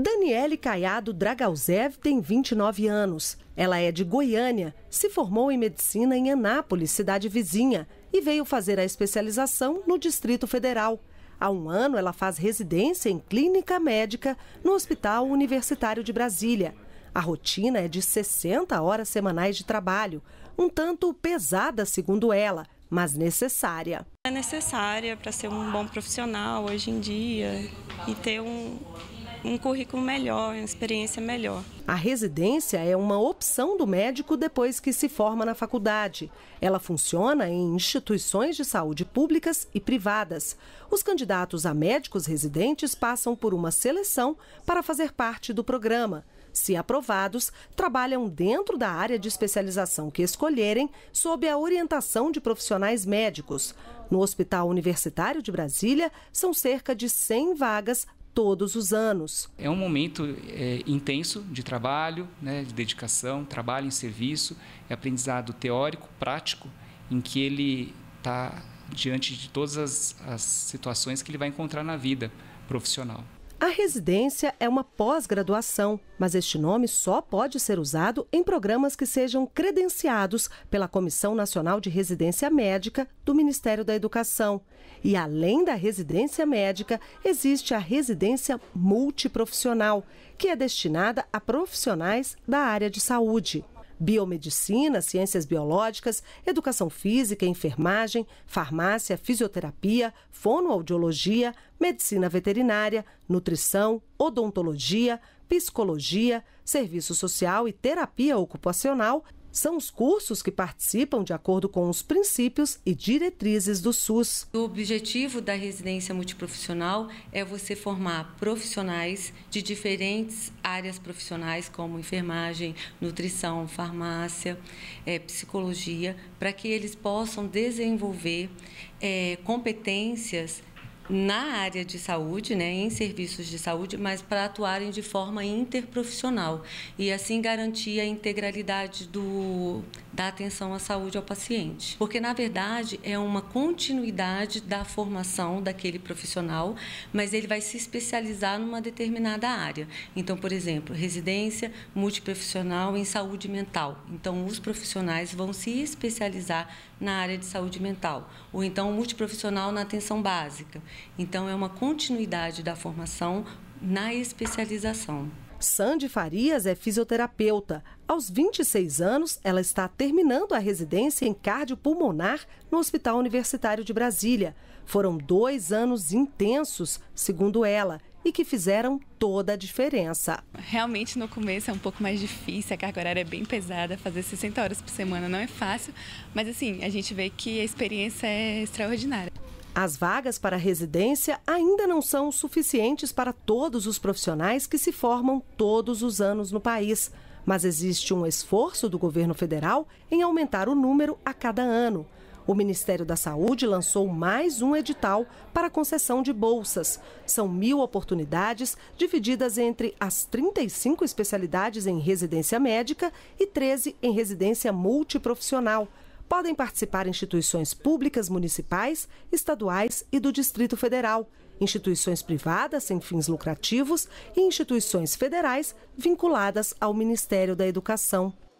Daniele Caiado Dragalzev tem 29 anos. Ela é de Goiânia, se formou em medicina em Anápolis, cidade vizinha, e veio fazer a especialização no Distrito Federal. Há um ano, ela faz residência em clínica médica no Hospital Universitário de Brasília. A rotina é de 60 horas semanais de trabalho, um tanto pesada, segundo ela, mas necessária. É necessária para ser um bom profissional hoje em dia e ter um, um currículo melhor, uma experiência melhor. A residência é uma opção do médico depois que se forma na faculdade. Ela funciona em instituições de saúde públicas e privadas. Os candidatos a médicos residentes passam por uma seleção para fazer parte do programa. Se aprovados, trabalham dentro da área de especialização que escolherem, sob a orientação de profissionais médicos. No Hospital Universitário de Brasília, são cerca de 100 vagas todos os anos. É um momento é, intenso de trabalho, né, de dedicação, trabalho em serviço, é aprendizado teórico, prático, em que ele está diante de todas as, as situações que ele vai encontrar na vida profissional. A residência é uma pós-graduação, mas este nome só pode ser usado em programas que sejam credenciados pela Comissão Nacional de Residência Médica do Ministério da Educação. E além da residência médica, existe a residência multiprofissional, que é destinada a profissionais da área de saúde biomedicina, ciências biológicas, educação física, enfermagem, farmácia, fisioterapia, fonoaudiologia, medicina veterinária, nutrição, odontologia, psicologia, serviço social e terapia ocupacional são os cursos que participam de acordo com os princípios e diretrizes do SUS. O objetivo da residência multiprofissional é você formar profissionais de diferentes áreas profissionais, como enfermagem, nutrição, farmácia, é, psicologia, para que eles possam desenvolver é, competências na área de saúde, né, em serviços de saúde, mas para atuarem de forma interprofissional e assim garantir a integralidade do, da atenção à saúde ao paciente. Porque, na verdade, é uma continuidade da formação daquele profissional, mas ele vai se especializar numa determinada área. Então, por exemplo, residência multiprofissional em saúde mental. Então, os profissionais vão se especializar na área de saúde mental, ou então multiprofissional na atenção básica. Então, é uma continuidade da formação na especialização. Sandy Farias é fisioterapeuta. Aos 26 anos, ela está terminando a residência em cardiopulmonar no Hospital Universitário de Brasília. Foram dois anos intensos, segundo ela, e que fizeram toda a diferença. Realmente no começo é um pouco mais difícil, a carga horária é bem pesada, fazer 60 horas por semana não é fácil, mas assim, a gente vê que a experiência é extraordinária. As vagas para residência ainda não são suficientes para todos os profissionais que se formam todos os anos no país, mas existe um esforço do governo federal em aumentar o número a cada ano. O Ministério da Saúde lançou mais um edital para concessão de bolsas. São mil oportunidades divididas entre as 35 especialidades em residência médica e 13 em residência multiprofissional podem participar instituições públicas municipais, estaduais e do Distrito Federal, instituições privadas sem fins lucrativos e instituições federais vinculadas ao Ministério da Educação.